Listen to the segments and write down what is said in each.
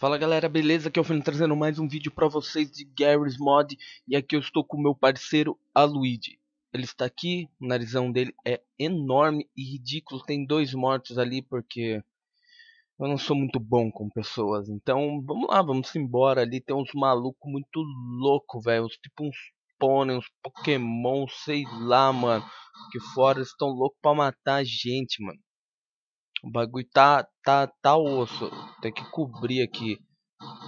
Fala galera, beleza? Aqui é o trazendo mais um vídeo para vocês de Garry's Mod E aqui eu estou com o meu parceiro, Luigi Ele está aqui, o narizão dele é enorme e ridículo Tem dois mortos ali porque eu não sou muito bom com pessoas Então vamos lá, vamos embora ali Tem uns malucos muito louco, velho Tipo uns pônei, uns pokémon, sei lá, mano Que fora, eles estão loucos pra matar a gente, mano o bagulho tá, tá, tá osso. Tem que cobrir aqui.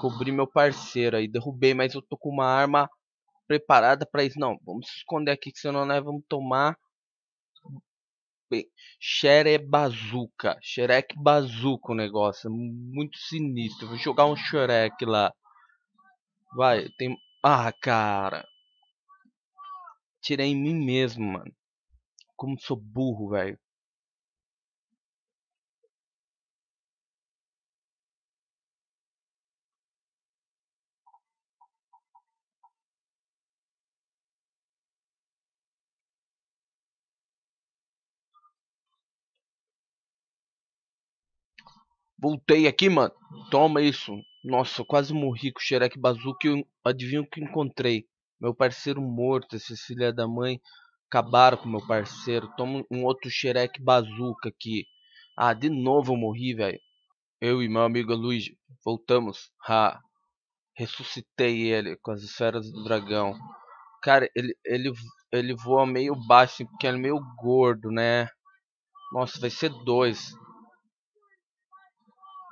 Cobrir meu parceiro aí. Derrubei, mas eu tô com uma arma preparada pra isso. Não, vamos se esconder aqui, que senão nós vamos tomar... Xere bazuca. Xerec bazuca o negócio. Muito sinistro. Vou jogar um xerec lá. Vai, tem... Ah, cara. Tirei em mim mesmo, mano. Como sou burro, velho. Voltei aqui, mano. Toma isso. Nossa, quase morri com o Xerec Bazooka Eu adivinho o que encontrei. Meu parceiro morto, esse filho da mãe. Acabaram com meu parceiro. Toma um outro Xerec Bazooka aqui. Ah, de novo eu morri, velho. Eu e meu amigo Luigi voltamos. Ha. Ressuscitei ele com as esferas do dragão. Cara, ele, ele, ele voa meio baixo, assim, porque ele é meio gordo, né? Nossa, vai ser dois.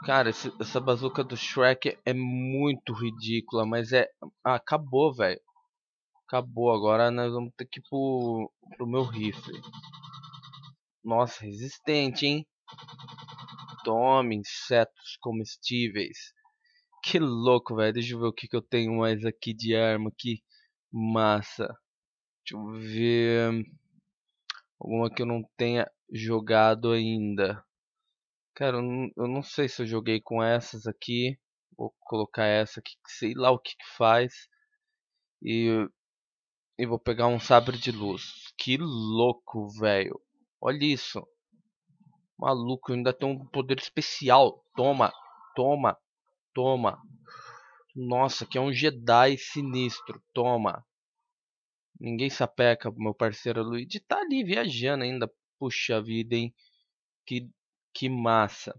Cara, esse, essa bazuca do Shrek é muito ridícula, mas é. Ah, acabou, velho. Acabou, agora nós vamos ter que ir pro, pro meu rifle. Nossa, resistente, hein? Tome insetos comestíveis. Que louco, velho. Deixa eu ver o que, que eu tenho mais aqui de arma. Que massa. Deixa eu ver. Hum, alguma que eu não tenha jogado ainda. Cara, eu não sei se eu joguei com essas aqui. Vou colocar essa aqui, sei lá o que, que faz. E, e vou pegar um sabre de luz. Que louco, velho. Olha isso. Maluco, eu ainda tem um poder especial. Toma, toma, toma. Nossa, que é um Jedi sinistro. Toma. Ninguém sapeca, meu parceiro Luigi. Tá ali viajando ainda. Puxa vida, hein. Que que massa.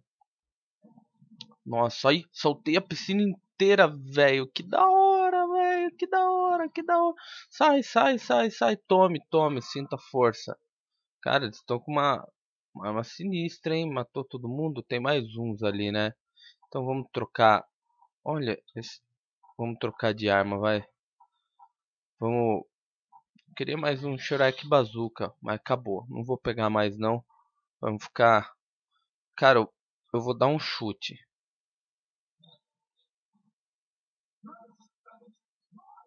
Nossa, aí soltei a piscina inteira, velho. Que da hora, velho. Que da hora, que da hora. Sai, sai, sai, sai. Tome, tome. Sinta força. Cara, eles estão com uma arma sinistra, hein? Matou todo mundo. Tem mais uns ali, né? Então vamos trocar. Olha, esse... vamos trocar de arma, vai. Vamos. Queria mais um Shrek Bazooka, mas acabou. Não vou pegar mais não. Vamos ficar Cara, eu, vou dar um chute.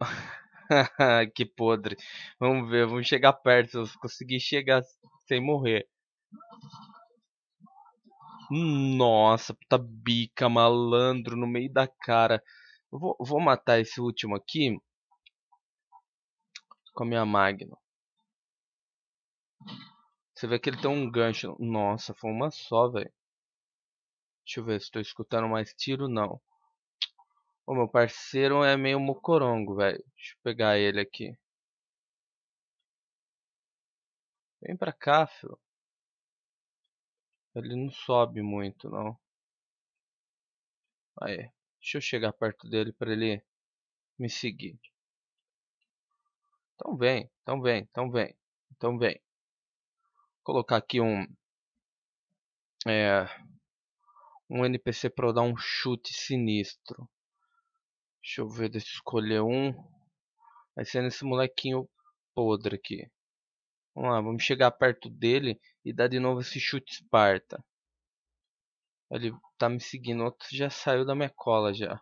que podre. Vamos ver, vamos chegar perto. Se eu conseguir chegar sem morrer. Nossa, puta bica, malandro, no meio da cara. Eu vou, vou matar esse último aqui. Com a minha Magno. Você vê que ele tem um gancho. Nossa, foi uma só, velho. Deixa eu ver se tô escutando mais tiro, não. O meu parceiro é meio mocorongo, velho. Deixa eu pegar ele aqui. Vem pra cá, filho. Ele não sobe muito, não. Aí. Deixa eu chegar perto dele pra ele me seguir. Então vem, então vem, então vem. Então vem. Vou colocar aqui um... É, um NPC para eu dar um chute sinistro. Deixa eu ver, deixa eu escolher um. Vai ser nesse molequinho podre aqui. Vamos lá, vamos chegar perto dele e dar de novo esse chute esparta. Ele tá me seguindo, outro já saiu da minha cola já.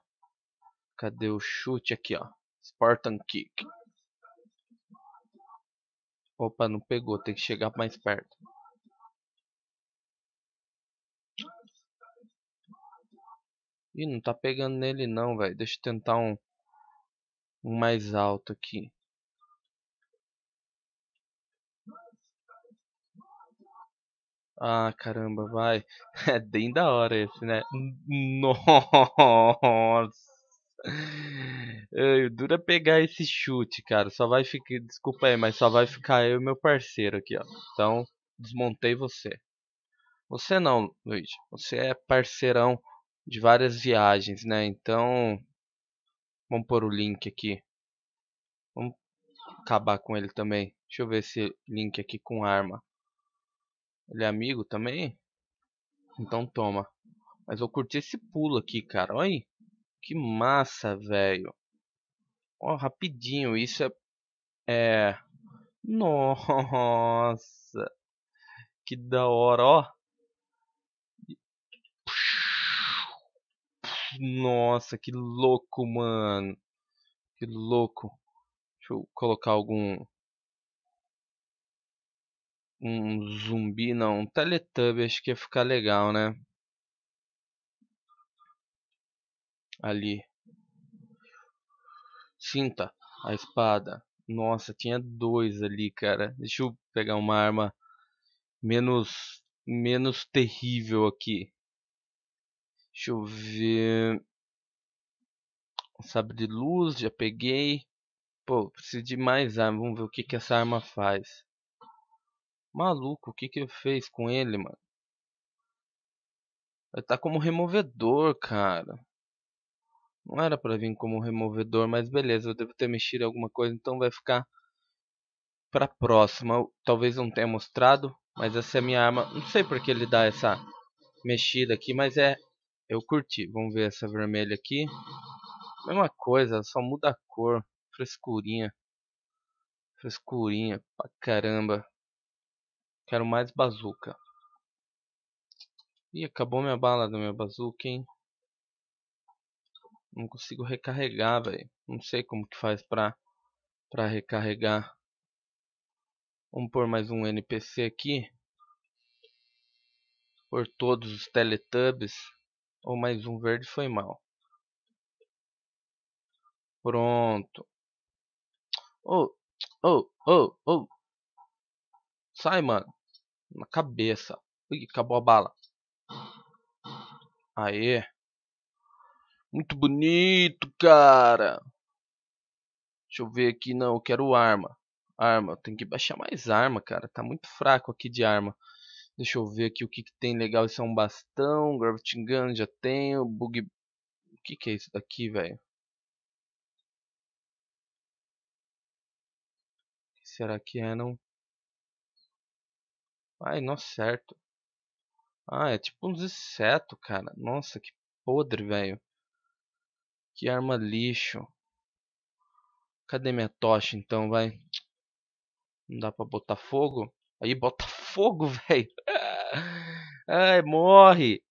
Cadê o chute aqui, ó? Spartan Kick. Opa, não pegou, tem que chegar mais perto. Ih, não tá pegando nele não, velho. Deixa eu tentar um, um mais alto aqui. Ah, caramba, vai. É bem da hora esse, né? Nossa. Eu, dura pegar esse chute, cara. Só vai ficar, desculpa aí, mas só vai ficar eu e meu parceiro aqui, ó. Então, desmontei você. Você não, Luiz. Você é parceirão de várias viagens, né? Então, vamos pôr o link aqui. Vamos acabar com ele também. Deixa eu ver esse link aqui com arma. Ele é amigo também? Então toma. Mas vou curtir esse pulo aqui, cara. Olha aí. Que massa, velho. Ó, rapidinho. Isso é... É... Nossa. Que da hora, ó. Nossa, que louco, mano. Que louco. Deixa eu colocar algum... Um zumbi, não. Um Teletubb, acho que ia ficar legal, né? Ali. Cinta. A espada. Nossa, tinha dois ali, cara. Deixa eu pegar uma arma menos menos terrível aqui. Deixa eu ver. Sabre de luz, já peguei. Pô, preciso de mais arma. Vamos ver o que, que essa arma faz. Maluco, o que que eu fez com ele, mano? Ele tá como removedor, cara. Não era pra vir como removedor, mas beleza. Eu devo ter mexido em alguma coisa, então vai ficar pra próxima. talvez não tenha mostrado, mas essa é a minha arma. Não sei porque ele dá essa mexida aqui, mas é eu curti. Vamos ver essa vermelha aqui. Mesma coisa, só muda a cor. Frescurinha. Frescurinha pra caramba. Quero mais bazuca. Ih, acabou minha bala da minha bazuca, hein. Não consigo recarregar, velho. Não sei como que faz pra, pra recarregar. Vamos pôr mais um NPC aqui. Por todos os Teletubbies. Ou mais um verde foi mal. Pronto. Oh, oh, oh, oh. Sai, mano. Na cabeça. Ui, acabou a bala. Aê. Muito bonito, cara. Deixa eu ver aqui. Não, eu quero arma. Arma. Tem que baixar mais arma, cara. Tá muito fraco aqui de arma. Deixa eu ver aqui o que, que tem legal. Isso é um bastão, Gravity Gun, já tenho. Bug... O que, que é isso daqui, velho? Será que é, não? Ai, não certo. Ah, é tipo uns insetos, cara. Nossa, que podre, velho. Que arma lixo. Cadê minha tocha, então, vai? Não dá pra botar fogo? Aí bota fogo fogo, velho. Ai, morre.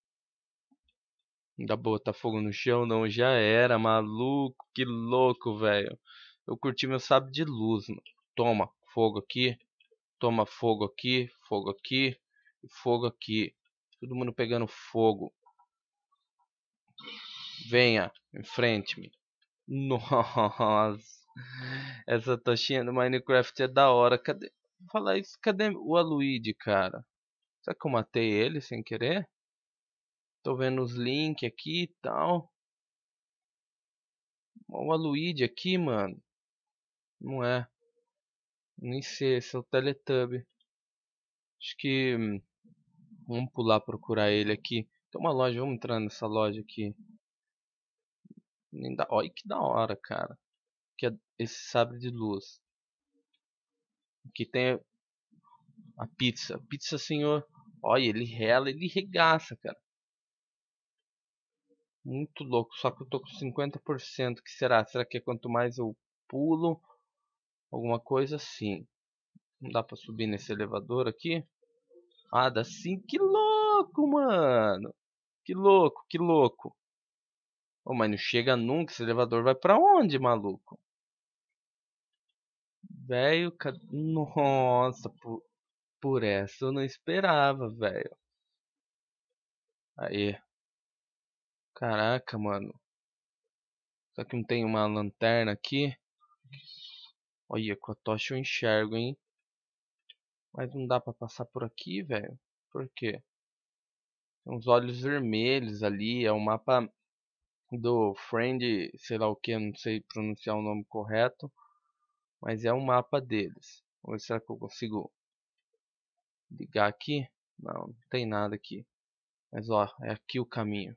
Não dá botar fogo no chão, não. Já era, maluco. Que louco, velho. Eu curti meu sábio de luz, mano. Toma, fogo aqui. Toma fogo aqui, fogo aqui. Fogo aqui. Todo mundo pegando fogo. Venha, enfrente-me. Nossa. Essa tochinha do Minecraft é da hora. Cadê? falar isso, cadê o Aluide, cara? Será que eu matei ele sem querer? Tô vendo os links aqui e tal. O Aluide aqui, mano. Não é. Nem sei, esse é o Teletubby. Acho que... Hum, vamos pular procurar ele aqui. Tem uma loja, vamos entrar nessa loja aqui. Olha que da hora, cara. Que é esse sabre de luz que tem a pizza. Pizza, senhor. Olha, ele rela, ele regaça, cara. Muito louco. Só que eu tô com 50%. que será? Será que é quanto mais eu pulo? Alguma coisa assim. Não dá pra subir nesse elevador aqui? Ah, dá sim. Que louco, mano. Que louco, que louco. Ô, mas não chega nunca. Esse elevador vai pra onde, maluco? velho. Cad... Nossa, por, por essa eu não esperava, velho. Aí. Caraca, mano. só que não tem uma lanterna aqui? Olha, com a tocha eu enxergo, hein? Mas não dá pra passar por aqui, velho. Por quê? Tem uns olhos vermelhos ali. É o um mapa do Friend, sei lá o que, não sei pronunciar o nome correto mas é um mapa deles. Vamos ver se eu consigo ligar aqui. Não, não tem nada aqui. Mas ó, é aqui o caminho.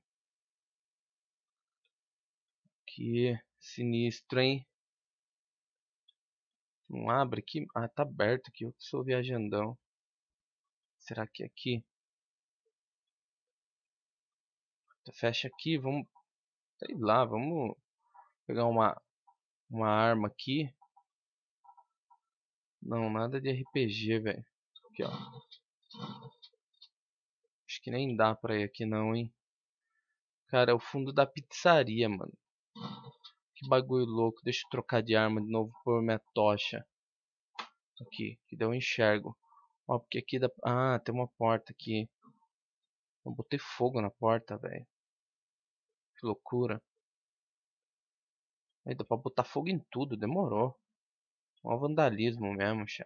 Que sinistro, hein? Não abre aqui? Ah, tá aberto aqui. Eu sou viajandão. Será que é aqui? Então, fecha aqui, vamos... Sei lá, vamos pegar uma, uma arma aqui. Não, nada de RPG, velho. Aqui, ó. Acho que nem dá pra ir aqui não, hein. Cara, é o fundo da pizzaria, mano. Que bagulho louco. Deixa eu trocar de arma de novo por minha tocha. Aqui, que deu eu enxergo. Ó, porque aqui dá... Ah, tem uma porta aqui. Eu botei fogo na porta, velho. Que loucura. Aí dá pra botar fogo em tudo, demorou. Um vandalismo mesmo, chá.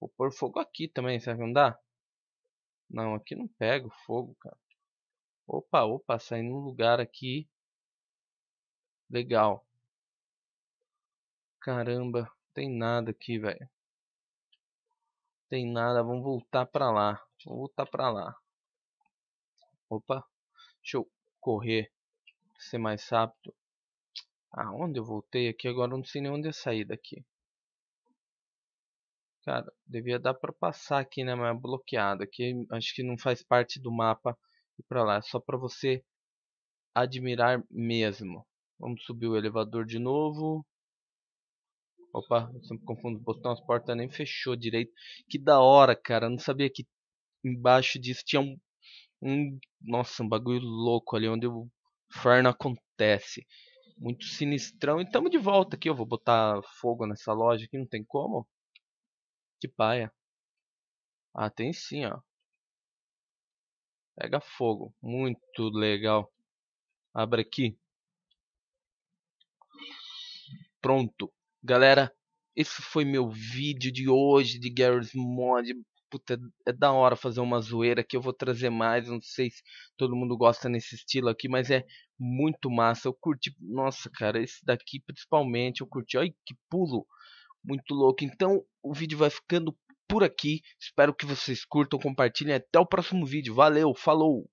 Vou pôr fogo aqui também, será que não dá? Não, aqui não pega o fogo, cara. Opa, opa, saí num lugar aqui. Legal. Caramba, não tem nada aqui, velho. Tem nada, vamos voltar pra lá. Vamos voltar pra lá. Opa, deixa eu correr. Pra ser mais rápido. Aonde eu voltei aqui? Agora eu não sei nem onde eu saí daqui. Cara, devia dar pra passar aqui, né? Mas é bloqueado. Aqui acho que não faz parte do mapa e pra lá. É só pra você admirar mesmo. Vamos subir o elevador de novo. Opa, eu sempre confundo os botões. As portas nem fechou direito. Que da hora, cara. Eu não sabia que embaixo disso tinha um... um nossa, um bagulho louco ali onde o inferno acontece muito sinistrão. E tamo de volta aqui. Eu vou botar fogo nessa loja aqui, não tem como. Que paia. Ah, tem sim, ó. Pega fogo. Muito legal. Abre aqui. Pronto. Galera, esse foi meu vídeo de hoje de Garry's Mod puta, é da hora fazer uma zoeira que eu vou trazer mais. Não sei se todo mundo gosta nesse estilo aqui, mas é muito massa. Eu curti, nossa, cara, esse daqui principalmente eu curti. Olha que pulo, muito louco. Então o vídeo vai ficando por aqui. Espero que vocês curtam, compartilhem. Até o próximo vídeo. Valeu, falou!